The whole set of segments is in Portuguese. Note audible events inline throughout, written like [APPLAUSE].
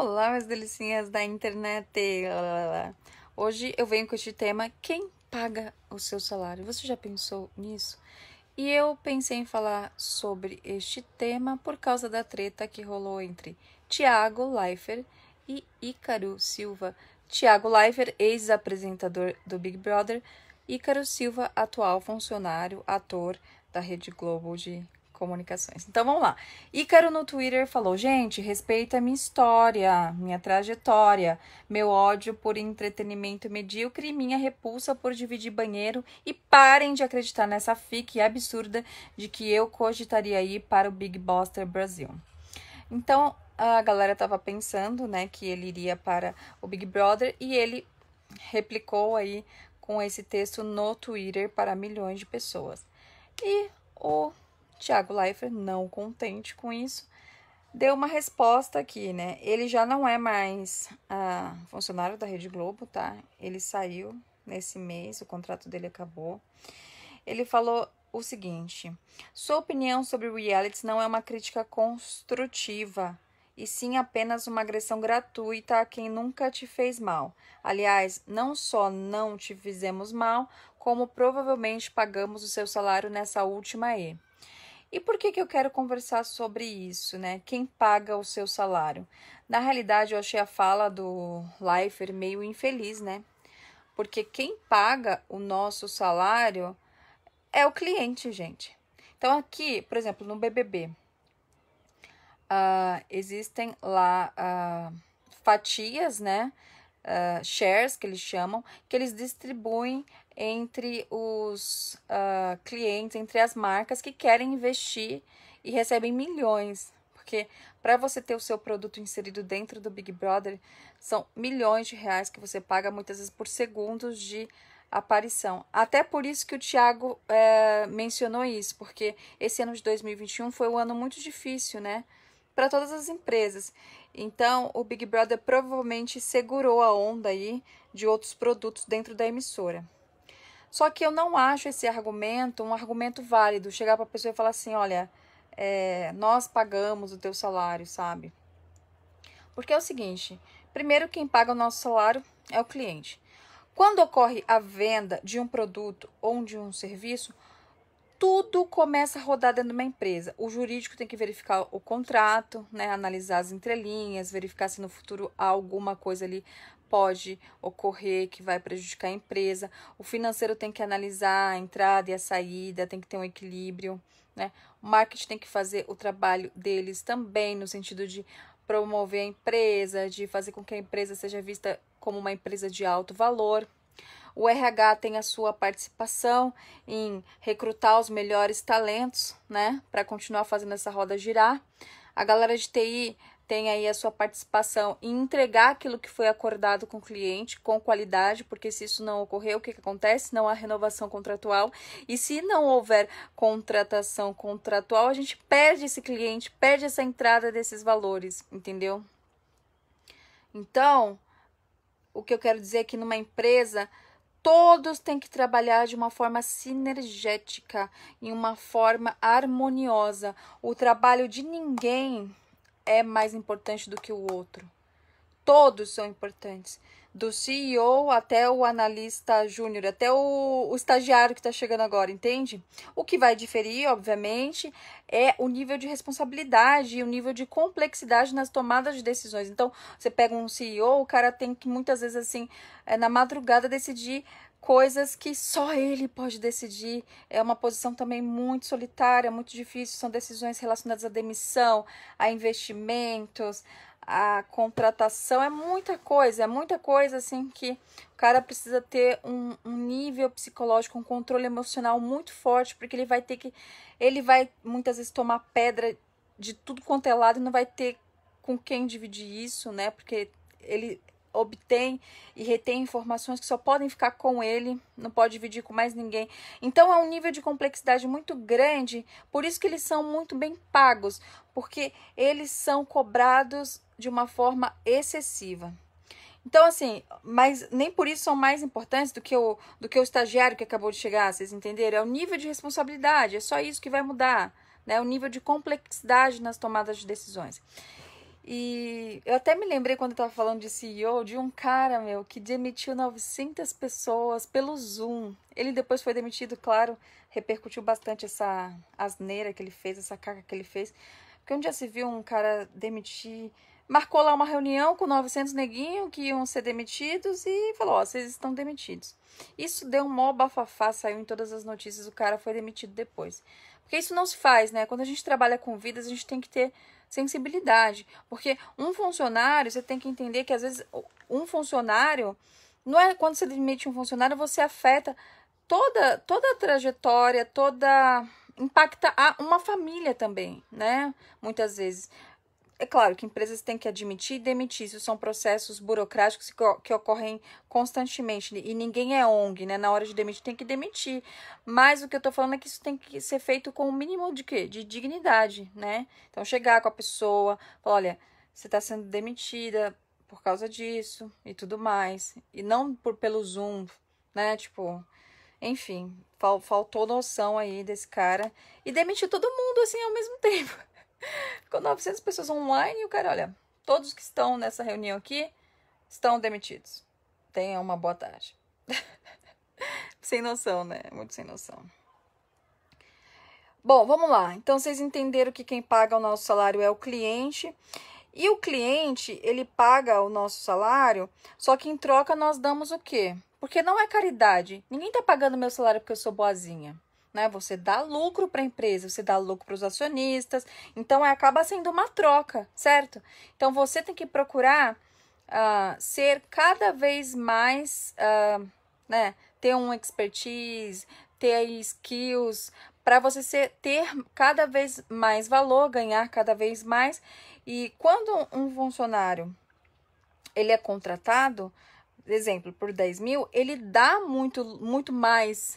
Olá, meus delicinhas da internet! Hoje eu venho com este tema: quem paga o seu salário? Você já pensou nisso? E eu pensei em falar sobre este tema por causa da treta que rolou entre Tiago Leifert e Ícaro Silva. Tiago Leifert, ex-apresentador do Big Brother, Ícaro Silva, atual funcionário, ator da Rede Globo de comunicações. Então vamos lá. Ícaro no Twitter falou: gente, respeita minha história, minha trajetória, meu ódio por entretenimento medíocre e minha repulsa por dividir banheiro. E parem de acreditar nessa fique absurda de que eu cogitaria ir para o Big Buster Brasil. Então a galera estava pensando, né, que ele iria para o Big Brother e ele replicou aí com esse texto no Twitter para milhões de pessoas. E o Tiago Leifert, não contente com isso, deu uma resposta aqui, né? Ele já não é mais ah, funcionário da Rede Globo, tá? Ele saiu nesse mês, o contrato dele acabou. Ele falou o seguinte: sua opinião sobre reality não é uma crítica construtiva, e sim apenas uma agressão gratuita a quem nunca te fez mal. Aliás, não só não te fizemos mal, como provavelmente pagamos o seu salário nessa última E. E por que, que eu quero conversar sobre isso, né? Quem paga o seu salário? Na realidade, eu achei a fala do Leifer meio infeliz, né? Porque quem paga o nosso salário é o cliente, gente. Então, aqui, por exemplo, no BBB, uh, ah, existem lá uh, fatias, né? Uh, shares, que eles chamam, que eles distribuem entre os uh, clientes, entre as marcas que querem investir e recebem milhões. Porque para você ter o seu produto inserido dentro do Big Brother, são milhões de reais que você paga muitas vezes por segundos de aparição. Até por isso que o Thiago é, mencionou isso, porque esse ano de 2021 foi um ano muito difícil, né? Para todas as empresas. Então, o Big Brother provavelmente segurou a onda aí de outros produtos dentro da emissora. Só que eu não acho esse argumento um argumento válido. Chegar para a pessoa e falar assim: olha, é, nós pagamos o teu salário, sabe? Porque é o seguinte: primeiro, quem paga o nosso salário é o cliente. Quando ocorre a venda de um produto ou de um serviço, tudo começa a rodar dentro de uma empresa. O jurídico tem que verificar o contrato, né, analisar as entrelinhas, verificar se no futuro há alguma coisa ali pode ocorrer, que vai prejudicar a empresa. O financeiro tem que analisar a entrada e a saída, tem que ter um equilíbrio. Né? O marketing tem que fazer o trabalho deles também, no sentido de promover a empresa, de fazer com que a empresa seja vista como uma empresa de alto valor. O RH tem a sua participação em recrutar os melhores talentos, né, para continuar fazendo essa roda girar. A galera de TI tem aí a sua participação em entregar aquilo que foi acordado com o cliente com qualidade, porque se isso não ocorrer, o que, que acontece? Não há renovação contratual. E se não houver contratação contratual, a gente perde esse cliente, perde essa entrada desses valores, entendeu? Então, o que eu quero dizer é que numa empresa, todos têm que trabalhar de uma forma sinergética, em uma forma harmoniosa. O trabalho de ninguém é mais importante do que o outro. Todos são importantes. Do CEO até o analista júnior, até o, o estagiário que está chegando agora, entende? O que vai diferir, obviamente, é o nível de responsabilidade e o nível de complexidade nas tomadas de decisões. Então, você pega um CEO, o cara tem que muitas vezes, assim, é, na madrugada decidir coisas que só ele pode decidir. É uma posição também muito solitária, muito difícil. São decisões relacionadas à demissão, a investimentos, a contratação. É muita coisa, é muita coisa assim que o cara precisa ter um, um nível psicológico, um controle emocional muito forte, porque ele vai ter que. Ele vai muitas vezes tomar pedra de tudo quanto é lado e não vai ter com quem dividir isso, né? Porque ele obtém e retém informações que só podem ficar com ele, não pode dividir com mais ninguém. Então é um nível de complexidade muito grande, por isso que eles são muito bem pagos, porque eles são cobrados de uma forma excessiva. Então, assim, mas nem por isso são mais importantes do que, o, do que o estagiário que acabou de chegar, vocês entenderam? É o nível de responsabilidade, é só isso que vai mudar, né? É o nível de complexidade nas tomadas de decisões. E eu até me lembrei quando eu tava falando de CEO, de um cara, meu, que demitiu 900 pessoas pelo Zoom. Ele depois foi demitido, claro, repercutiu bastante essa asneira que ele fez, essa caca que ele fez. Porque um dia se viu um cara demitir, marcou lá uma reunião com 900 neguinhos que iam ser demitidos e falou, ó, oh, vocês estão demitidos. Isso deu um mó bafafá, saiu em todas as notícias, o cara foi demitido depois. Porque isso não se faz, né? Quando a gente trabalha com vidas, a gente tem que ter sensibilidade. Porque um funcionário, você tem que entender que às vezes um funcionário, não é quando você demite um funcionário, você afeta toda, toda a trajetória, toda impacta uma família também, né? Muitas vezes. É claro que empresas têm que admitir e demitir, isso são processos burocráticos que, ocorrem constantemente e ninguém é ONG, né? Na hora de demitir tem que demitir. Mas o que eu tô falando é que isso tem que ser feito com o um mínimo de quê? De dignidade, né? Então chegar com a pessoa, falar, olha, você tá sendo demitida por causa disso e tudo mais, e não por pelo Zoom, né? Tipo, enfim, fal, faltou noção aí desse cara e demitir todo mundo assim ao mesmo [LAUGHS] tempo. Ficou 900 pessoas online e o cara, olha, todos que estão nessa reunião aqui estão demitidos. Tenha uma boa tarde. [LAUGHS] sem noção, né? Muito sem noção. Bom, vamos lá. Então vocês entenderam que quem paga o nosso salário é o cliente. E o cliente, ele paga o nosso salário, só que em troca nós damos o quê? Porque não é caridade. Ninguém tá pagando meu salário porque eu sou boazinha né? Você dá lucro para a empresa, você dá lucro para os acionistas, então é, acaba sendo uma troca, certo? Então você tem que procurar uh, ser cada vez mais, uh, né? Ter um expertise, ter skills para você ser, ter cada vez mais valor, ganhar cada vez mais. E quando um funcionário ele é contratado, exemplo, por 10 mil, ele dá muito, muito mais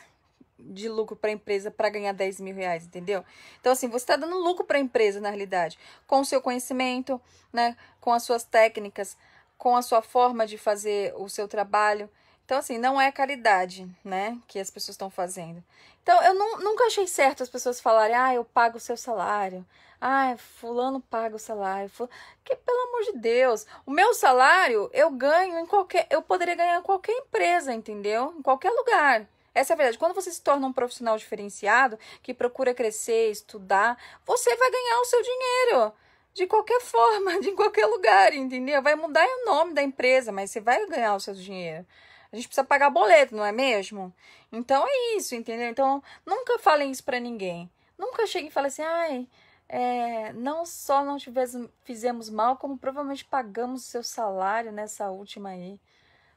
de lucro para a empresa para ganhar 10 mil reais, entendeu? Então, assim, você está dando lucro para a empresa, na realidade, com o seu conhecimento, né? com as suas técnicas, com a sua forma de fazer o seu trabalho. Então, assim, não é caridade, né, que as pessoas estão fazendo. Então, eu não, nunca achei certo as pessoas falarem, ah, eu pago o seu salário. Ah, fulano paga o salário. Que, pelo amor de Deus, o meu salário eu ganho em qualquer... Eu poderia ganhar em qualquer empresa, entendeu? Em qualquer lugar. Essa é a verdade. Quando você se torna um profissional diferenciado, que procura crescer, estudar, você vai ganhar o seu dinheiro. De qualquer [LAUGHS] forma, de qualquer lugar, entendeu? Vai mudar o nome da empresa, mas você vai ganhar o seu dinheiro. A gente precisa pagar boleto, não é mesmo? Então é isso, entendeu? Então nunca falem isso para ninguém. Nunca cheguem e falem assim, ai, é, não só não tivemos, fizemos mal, como provavelmente pagamos o seu salário nessa última aí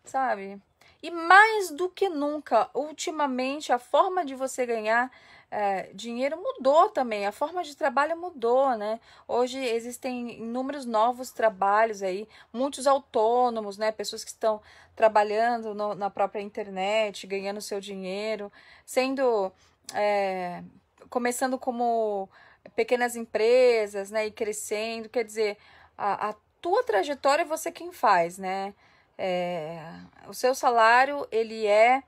sabe? E mais do que nunca, ultimamente, a forma de você ganhar é, dinheiro mudou também, a forma de trabalho mudou, né? Hoje existem inúmeros novos trabalhos aí, muitos autônomos, né? Pessoas que estão trabalhando no, na própria internet, ganhando seu dinheiro, sendo. É, começando como pequenas empresas, né? E crescendo, quer dizer, a, a tua trajetória é você quem faz, né? É, o seu salário, ele é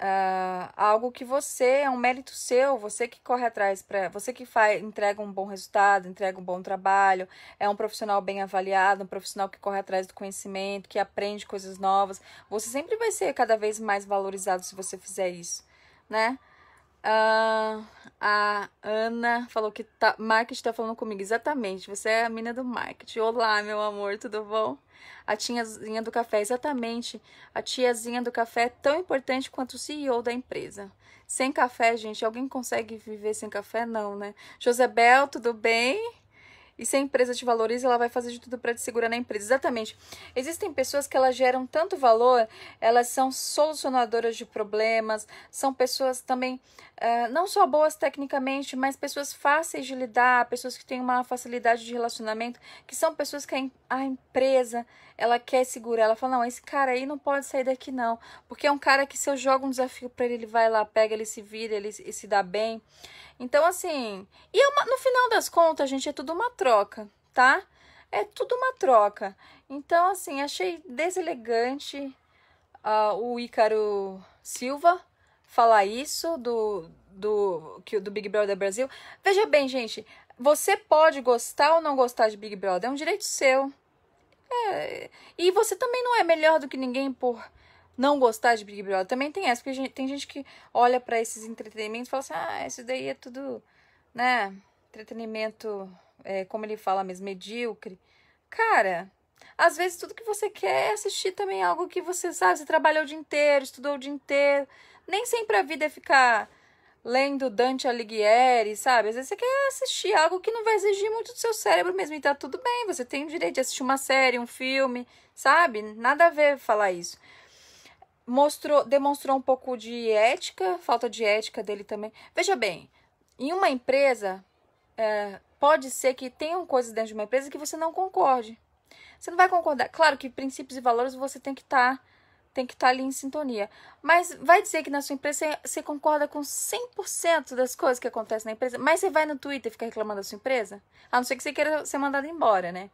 uh, algo que você, é um mérito seu, você que corre atrás, pra, você que faz, entrega um bom resultado, entrega um bom trabalho, é um profissional bem avaliado, um profissional que corre atrás do conhecimento, que aprende coisas novas. Você sempre vai ser cada vez mais valorizado se você fizer isso, né? Uh, a Ana falou que tá, marketing tá falando comigo. Exatamente, você é a mina do marketing. Olá, meu amor, tudo bom? A tiazinha do café, exatamente. A tiazinha do café é tão importante quanto o CEO da empresa. Sem café, gente, alguém consegue viver sem café? Não, né? Josebel, tudo bem? E se a empresa te valoriza, ela vai fazer de tudo para te segurar na empresa. Exatamente. Existem pessoas que elas geram tanto valor, elas são solucionadoras de problemas, são pessoas também uh, não só boas tecnicamente, mas pessoas fáceis de lidar, pessoas que têm uma facilidade de relacionamento, que são pessoas que a, a empresa ela quer segurar, ela fala: "Não, esse cara aí não pode sair daqui não, porque é um cara que se eu jogo um desafio para ele, ele vai lá, pega, ele se vira, ele, se dá bem". Então assim, e é uma, no final das contas, gente, é tudo uma troca, tá? É tudo uma troca. Então assim, achei deselegante uh, o Ícaro Silva falar isso do do que do Big Brother Brasil. Veja bem, gente, você pode gostar ou não gostar de Big Brother, é um direito seu. É, e você também não é melhor do que ninguém por não gostar de Big Brother. Também tem essa, porque gente, tem gente que olha para esses entretenimentos e fala assim: ah, isso daí é tudo, né? Entretenimento, é, como ele fala mesmo, medíocre. Cara, às vezes tudo que você quer é assistir também algo que você sabe, você trabalhou o dia inteiro, estudou o dia inteiro. Nem sempre a vida é ficar lendo Dante Alighieri, sabe? Às vezes você quer assistir algo que não vai exigir muito do seu cérebro mesmo, e tá tudo bem, você tem o direito de assistir uma série, um filme, sabe? Nada a ver falar isso. Mostrou, demonstrou um pouco de ética, falta de ética dele também. Veja bem, em uma empresa, é, pode ser que tenham coisas dentro de uma empresa que você não concorde. Você não vai concordar. Claro que princípios e valores você tem que estar tá tem que estar tá ali em sintonia. Mas vai dizer que na sua empresa você, concorda com 100% das coisas que acontecem na empresa, mas você vai no Twitter ficar reclamando da sua empresa? A não ser que você queira ser mandado embora, né?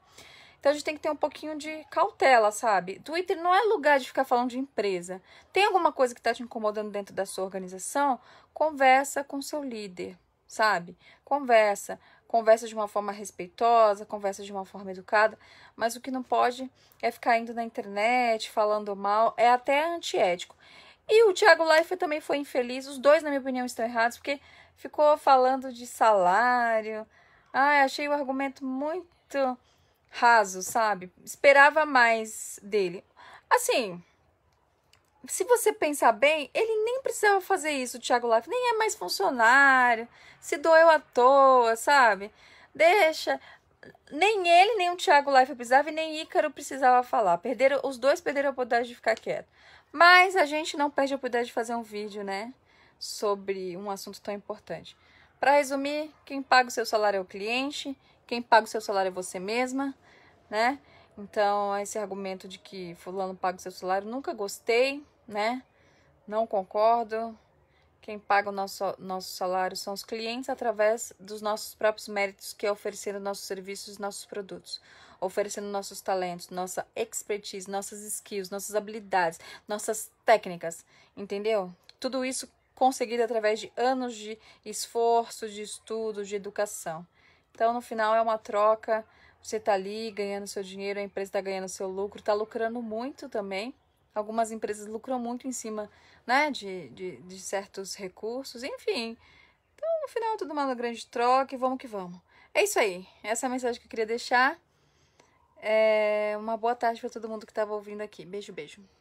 Então a gente tem que ter um pouquinho de cautela, sabe? Twitter não é lugar de ficar falando de empresa. Tem alguma coisa que está te incomodando dentro da sua organização? Conversa com seu líder, sabe? Conversa conversa de uma forma respeitosa, conversa de uma forma educada, mas o que não pode é ficar indo na internet falando mal, é até antiético. E o Thiago Leifert também foi infeliz, os dois, na minha opinião, estão errados, porque ficou falando de salário. Ai, achei o argumento muito raso, sabe? Esperava mais dele. Assim, se você pensar bem, ele nem precisava fazer isso, o Thiago Life nem é mais funcionário, se doeu à toa, sabe? Deixa. Nem ele, nem o Thiago Life precisava e nem Ícaro precisava falar. Perderam, os dois perderam a oportunidade de ficar quieto. Mas a gente não perde a oportunidade de fazer um vídeo, né? Sobre um assunto tão importante. Para resumir, quem paga o seu salário é o cliente, quem paga o seu salário é você mesma, né? Então, esse argumento de que fulano paga o seu salário, nunca gostei, né? Não concordo. Quem paga o nosso, nosso salário são os clientes através dos nossos próprios méritos, que é oferecendo nossos serviços, nossos produtos, oferecendo nossos talentos, nossa expertise, nossas skills, nossas habilidades, nossas técnicas, entendeu? Tudo isso conseguido através de anos de esforço, de estudo, de educação. Então, no final, é uma troca você está ali ganhando seu dinheiro, a empresa está ganhando seu lucro, está lucrando muito também. Algumas empresas lucram muito em cima né, de, de, de certos recursos, enfim. Então, no final, tudo uma grande troca e vamos que vamos. É isso aí. Essa é a mensagem que eu queria deixar. É uma boa tarde para todo mundo que estava ouvindo aqui. Beijo, beijo.